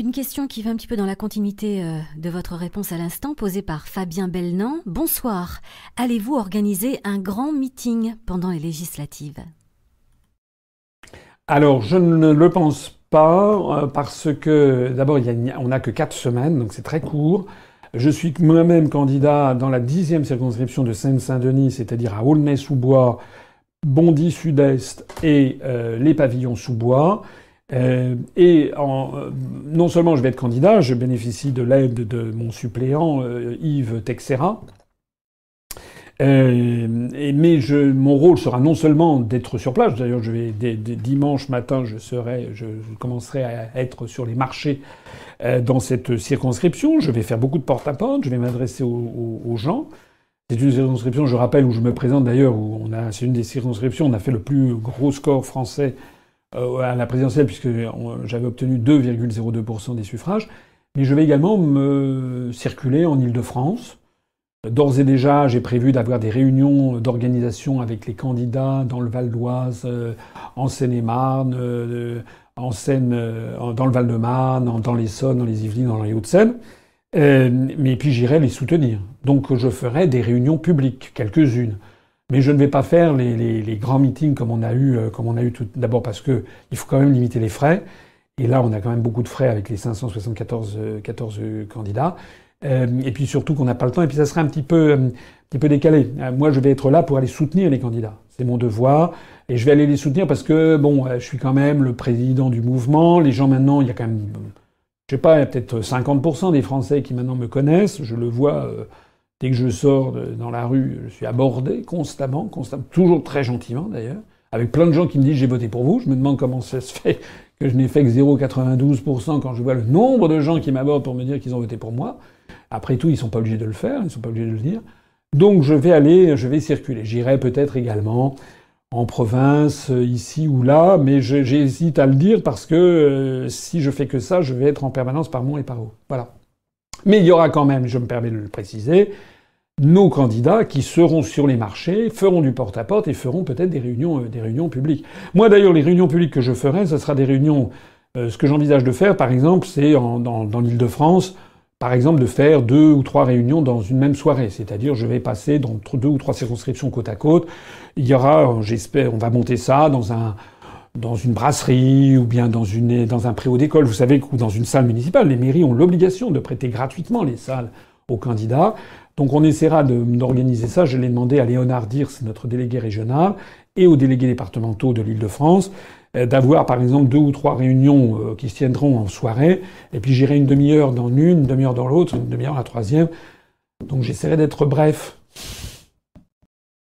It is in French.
Une question qui va un petit peu dans la continuité euh, de votre réponse à l'instant, posée par Fabien Belnan. Bonsoir. Allez-vous organiser un grand meeting pendant les législatives Alors, je ne le pense pas, euh, parce que d'abord, on n'a que quatre semaines, donc c'est très court. Je suis moi-même candidat dans la dixième circonscription de Seine-Saint-Denis, c'est-à-dire à, Aulnay-sous-Bois, Bondy-Sud-Est et euh, les Pavillons-sous-Bois. Euh, et en, euh, non seulement je vais être candidat, je bénéficie de l'aide de mon suppléant euh, Yves Texera, et, mais mon rôle sera non seulement d'être sur place, d'ailleurs je vais dimanche matin je serai, je, commencerai à être sur les marchés dans cette circonscription, je vais faire beaucoup de porte-à-porte, je vais m'adresser aux, gens, c'est une circonscription, je rappelle, où je me présente d'ailleurs, où on a, c'est une des circonscriptions, on a fait le plus gros score français euh, à la présidentielle, puisque j'avais obtenu 2,02% des suffrages, mais je vais également me circuler en Ile-de-France. D'ores et déjà, j'ai prévu d'avoir des réunions d'organisation avec les candidats dans le Val d'Oise, euh, en Seine-et-Marne, euh, en dans le Val-de-Marne, dans l'Essonne, dans les Yvelines, dans les Hauts-de-Seine. mais puis j'irai les soutenir. Donc je ferai des réunions publiques, quelques-unes. Mais je ne vais pas faire les, les, les grands meetings comme on a eu, euh, comme on a eu tout. D'abord parce que il faut quand même limiter les frais. Et là, on a quand même beaucoup de frais avec les 574 14 euh, euh, candidats. et puis surtout qu'on n'a pas le temps. Et puis ça serait un petit peu, un petit peu décalé. moi, je vais être là pour aller soutenir les candidats. C'est mon devoir. Et je vais aller les soutenir parce que, bon, je suis quand même le président du mouvement. Les gens maintenant, il y a quand même, je sais pas, peut-être 50% des Français qui maintenant me connaissent. Je le vois. Dès que je sors dans la rue, je suis abordé constamment, constamment, toujours très gentiment d'ailleurs, avec plein de gens qui me disent j'ai voté pour vous. Je me demande comment ça se fait que je n'ai fait que 0,92% quand je vois le nombre de gens qui m'abordent pour me dire qu'ils ont voté pour moi. Après tout, ils ne sont pas obligés de le faire, ils ne sont pas obligés de le dire. Donc je vais aller, je vais circuler. J'irai peut-être également en province, euh, ici ou là, mais j'hésite à le dire parce que euh, si je fais que ça, je vais être en permanence par mont et par eau. Voilà. Mais il y aura quand même, je me permets de le préciser, nos candidats qui seront sur les marchés, feront du porte-à-porte et feront peut-être des réunions, euh, des réunions publiques. Moi d'ailleurs, les réunions publiques que je ferai, ce sera des réunions. Euh, ce que j'envisage de faire, par exemple, c'est dans, dans l'Île-de-France, par exemple, de faire deux ou trois réunions dans une même soirée. C'est-à-dire, je vais passer dans deux ou trois circonscriptions côte à côte. Il y aura, euh, j'espère, on va monter ça dans un dans une brasserie ou bien dans, une, dans un préau d'école, vous savez, ou dans une salle municipale, les mairies ont l'obligation de prêter gratuitement les salles aux candidats. Donc on essaiera d'organiser ça. Je l'ai demandé à Léonard Dirce, notre délégué régional, et aux délégués départementaux de l'Île-de-France, euh, d'avoir par exemple deux ou trois réunions euh, qui se tiendront en soirée, et puis j'irai une demi-heure dans l'une, une demi-heure dans l'autre, une demi-heure dans la troisième. Donc j'essaierai d'être bref